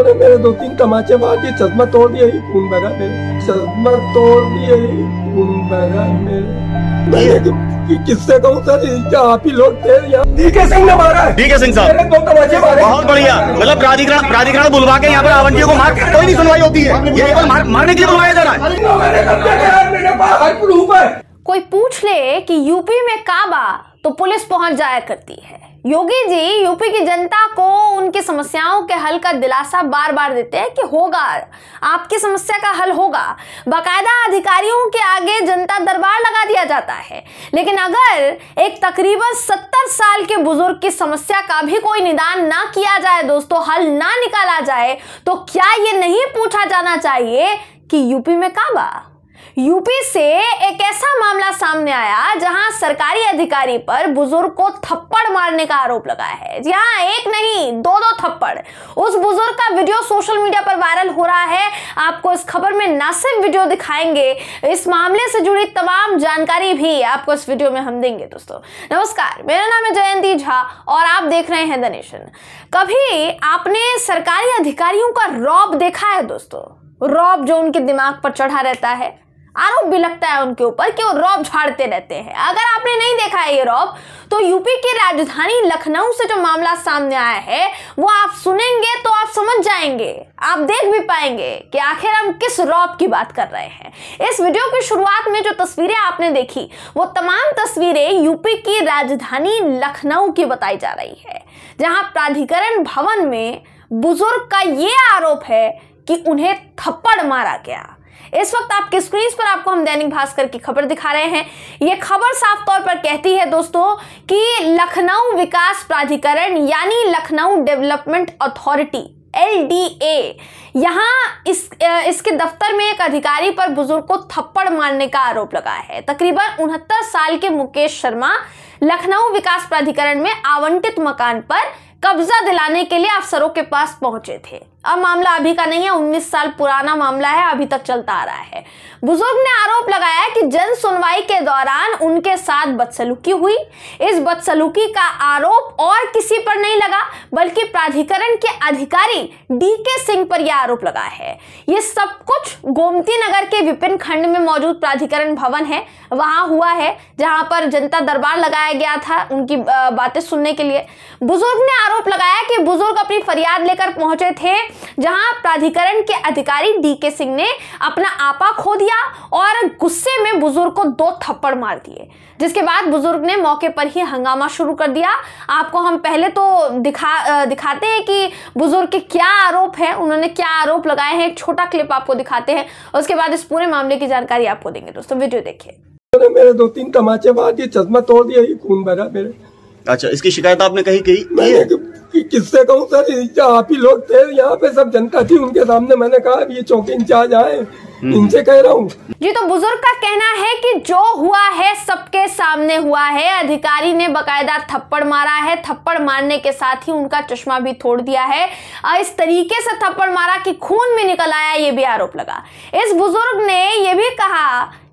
अरे मेरे दो तीन तमाचे मार दिए चश्मा तोड़ दिया ही खून भरा मेरे चश्मा तोड़ दिया ही खून भरा मेरे किससे कहो सर आप ही लोग थे डीके सिंह ने मारा डीके सिंह साहब दो तमाचे मारे बहुत बढ़िया मतलब प्राधिकरण प्राधिकरण बुलवा के यहाँ पर आवंटियों को मार कोई नहीं सुनवाई होती है ये केवल मारने के लिए बुलवाया जा रहा है कोई पूछ ले कि यूपी में काबा तो पुलिस पहुंच जाया करती है योगी जी यूपी की जनता को उनकी समस्याओं के हल का दिलासा बार बार देते हैं कि होगा आपकी समस्या का हल होगा बाकायदा अधिकारियों के आगे जनता दरबार लगा दिया जाता है लेकिन अगर एक तकरीबन सत्तर साल के बुजुर्ग की समस्या का भी कोई निदान ना किया जाए दोस्तों हल ना निकाला जाए तो क्या ये नहीं पूछा जाना चाहिए कि यूपी में कहा यूपी से एक ऐसा मामला सामने आया जहां सरकारी अधिकारी पर बुजुर्ग को थप्पड़ मारने का आरोप लगा है जहां हाँ एक नहीं दो दो थप्पड़ उस बुजुर्ग का वीडियो सोशल मीडिया पर वायरल हो रहा है आपको इस खबर में ना सिर्फ वीडियो दिखाएंगे इस मामले से जुड़ी तमाम जानकारी भी आपको इस वीडियो में हम देंगे दोस्तों नमस्कार मेरा नाम है जयंती झा और आप देख रहे हैं द नेशन कभी आपने सरकारी अधिकारियों का रौब देखा है दोस्तों रॉब जो उनके दिमाग पर चढ़ा रहता है आरोप भी लगता है उनके ऊपर कि वो रॉब झाड़ते रहते हैं अगर आपने नहीं देखा है ये रॉब तो यूपी की राजधानी लखनऊ से जो मामला सामने आया है वो आप सुनेंगे तो आप समझ जाएंगे आप देख भी पाएंगे कि आखिर हम किस रॉब की बात कर रहे हैं इस वीडियो की शुरुआत में जो तस्वीरें आपने देखी वो तमाम तस्वीरें यूपी की राजधानी लखनऊ की बताई जा रही है जहां प्राधिकरण भवन में बुजुर्ग का ये आरोप है कि उन्हें थप्पड़ मारा गया इस वक्त आपके स्क्रीन पर आपको हम दैनिक भास्कर की खबर दिखा रहे हैं यह खबर साफ तौर पर कहती है दोस्तों कि लखनऊ विकास प्राधिकरण यानी Lucknow development authority L D A यहाँ इस इसके दफ्तर में एक अधिकारी पर बुजुर्ग को थप्पड़ मारने का आरोप लगा है तकरीबन उनहत्तर साल के मुकेश शर्मा लखनऊ विकास प्राधिकरण में आवंटित मकान पर कब्जा दिलाने के लिए अफसरों के पास पहुंचे थे अब मामला अभी का नहीं है उन्नीस साल पुराना मामला है अभी तक चलता आ रहा है बुजुर्ग ने आरोप लगाया कि जन सुनवाई के दौरान उनके साथ बदसलूकी हुई इस बदसलूकी का आरोप और किसी पर नहीं लगा बल्कि प्राधिकरण के अधिकारी डी के सिंह पर यह आरोप लगा है ये सब कुछ गोमती नगर के विपिन खंड में मौजूद प्राधिकरण भवन है वहां हुआ है जहां पर जनता दरबार लगाया गया था उनकी बातें सुनने के लिए बुजुर्ग ने आरोप लगाया कि बुजुर्ग अपनी फरियाद लेकर पहुंचे थे जहां प्राधिकरण के अधिकारी डी के सिंह ने अपना आपा खो दिया और गुस्से में बुजुर्ग को दो थप्पड़ मार दिए जिसके बाद बुजुर्ग ने मौके पर ही हंगामा शुरू कर दिया आपको हम पहले तो दिखा दिखाते हैं कि बुजुर्ग के क्या आरोप है उन्होंने क्या आरोप लगाए हैं एक छोटा क्लिप आपको दिखाते हैं उसके बाद इस पूरे मामले की जानकारी आपको देंगे दोस्तों वीडियो देखिए मेरे दो तीन तमाचे बाद ये चश्मा तोड़ दिया ये खून भरा मेरे अच्छा इसकी शिकायत आपने कही कही कि किससे कहूँ सर आप ही लोग थे यहाँ पे सब जनता थी उनके सामने मैंने कहा अब ये चौकी इंचार्ज आए हम्म। इनसे कह रहा हूँ जी तो बुजुर्ग का कहना है कि जो हुआ है सबके सामने हुआ है अधिकारी ने बकायदा थप्पड़ मारा है थप्पड़ मारने के साथ ही उनका चश्मा भी तोड़ दिया है इस तरीके से थप्पड़ मारा कि खून में निकल आया ये भी आरोप लगा इस बुजुर्ग ने ये भी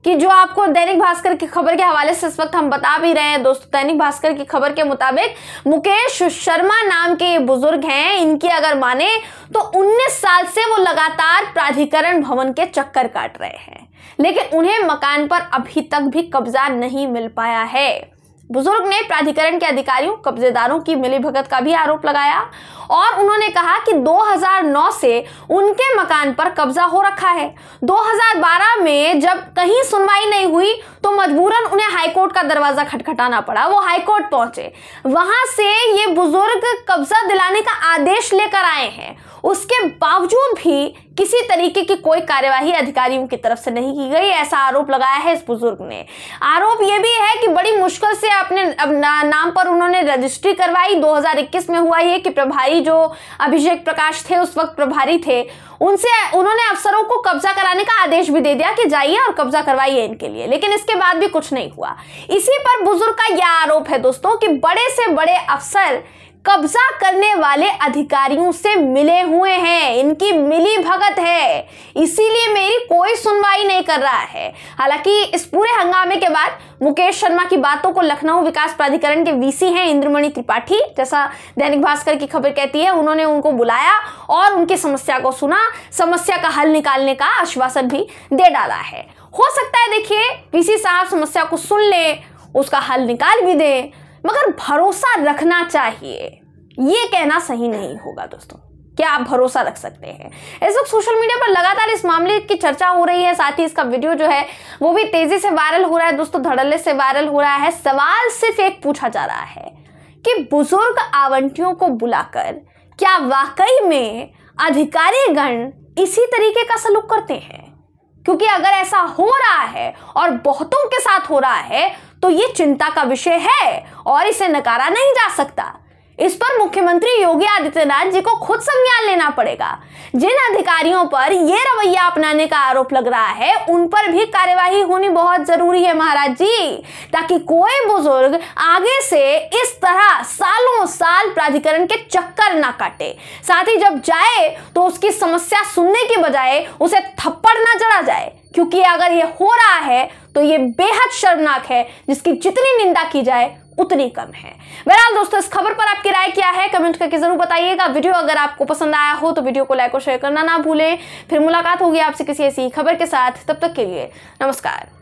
कि जो आपको दैनिक भास्कर की खबर के हवाले से इस वक्त हम बता भी रहे हैं दोस्तों दैनिक भास्कर की खबर के मुताबिक मुकेश शर्मा नाम के ये बुजुर्ग हैं इनकी अगर माने तो 19 साल से वो लगातार प्राधिकरण भवन के चक्कर काट रहे हैं लेकिन उन्हें मकान पर अभी तक भी कब्जा नहीं मिल पाया है बुजुर्ग ने प्राधिकरण के अधिकारियों कब्जेदारों की मिलीभगत का भी आरोप लगाया और उन्होंने कहा कि 2009 से उनके मकान पर कब्जा हो रखा है 2012 में जब कहीं सुनवाई नहीं हुई तो मजबूरन उन्हें हाईकोर्ट का दरवाजा खटखटाना पड़ा वो हाईकोर्ट पहुंचे वहां से ये बुजुर्ग कब्जा दिलाने का आदेश लेकर आए हैं उसके बावजूद भी किसी तरीके की कोई कार्यवाही अधिकारियों की तरफ से नहीं की गई ऐसा आरोप लगाया है इस बुजुर्ग ने आरोप यह भी है कि बड़ी मुश्किल से अपने नाम पर उन्होंने रजिस्ट्री करवाई 2021 में हुआ ये कि प्रभारी जो अभिषेक प्रकाश थे उस वक्त प्रभारी थे उनसे उन्होंने अफसरों को कब्जा कराने का आदेश भी दे दिया कि जाइए और कब्जा करवाइए इनके लिए लेकिन इसके बाद भी कुछ नहीं हुआ इसी पर बुजुर्ग का यह आरोप है दोस्तों कि बड़े से बड़े अफसर कब्जा करने वाले अधिकारियों से मिले हुए हैं इनकी मिली भगत है इसीलिए मेरी कोई सुनवाई नहीं कर रहा है हालांकि इस पूरे हंगामे के बाद मुकेश शर्मा की बातों को लखनऊ विकास प्राधिकरण के वीसी हैं इंद्रमणि त्रिपाठी जैसा दैनिक भास्कर की खबर कहती है उन्होंने उनको बुलाया और उनकी समस्या को सुना समस्या का हल निकालने का आश्वासन भी दे डाला है हो सकता है देखिए पीसी साहब समस्या को सुन ले उसका हल निकाल भी दें मगर भरोसा रखना चाहिए ये कहना सही नहीं होगा दोस्तों क्या आप भरोसा रख सकते हैं इस वक्त सोशल मीडिया पर लगातार इस मामले की चर्चा हो रही है साथ ही इसका वीडियो जो है वो भी तेजी से वायरल हो रहा है दोस्तों धड़ल्ले से वायरल हो रहा है सवाल सिर्फ एक पूछा जा रहा है कि बुजुर्ग आवंटियों को बुलाकर क्या वाकई में अधिकारी गण इसी तरीके का सलूक करते हैं क्योंकि अगर ऐसा हो रहा है और बहुतों के साथ हो रहा है तो ये चिंता का विषय है और इसे नकारा नहीं जा सकता इस पर मुख्यमंत्री योगी आदित्यनाथ जी को खुद संज्ञान लेना पड़ेगा जिन अधिकारियों पर यह रवैया अपनाने का आरोप लग रहा है उन पर भी कार्यवाही होनी बहुत जरूरी है महाराज जी ताकि कोई बुजुर्ग आगे से इस तरह सालों साल प्राधिकरण के चक्कर ना काटे साथ ही जब जाए तो उसकी समस्या सुनने के बजाय उसे थप्पड़ ना जड़ा जाए क्योंकि अगर यह हो रहा है तो ये बेहद शर्मनाक है जिसकी जितनी निंदा की जाए उतनी कम है बहरहाल दोस्तों इस खबर पर आपकी राय क्या है कमेंट करके जरूर बताइएगा वीडियो अगर आपको पसंद आया हो तो वीडियो को लाइक और शेयर करना ना भूलें फिर मुलाकात होगी आपसे किसी ऐसी खबर के साथ तब तक के लिए नमस्कार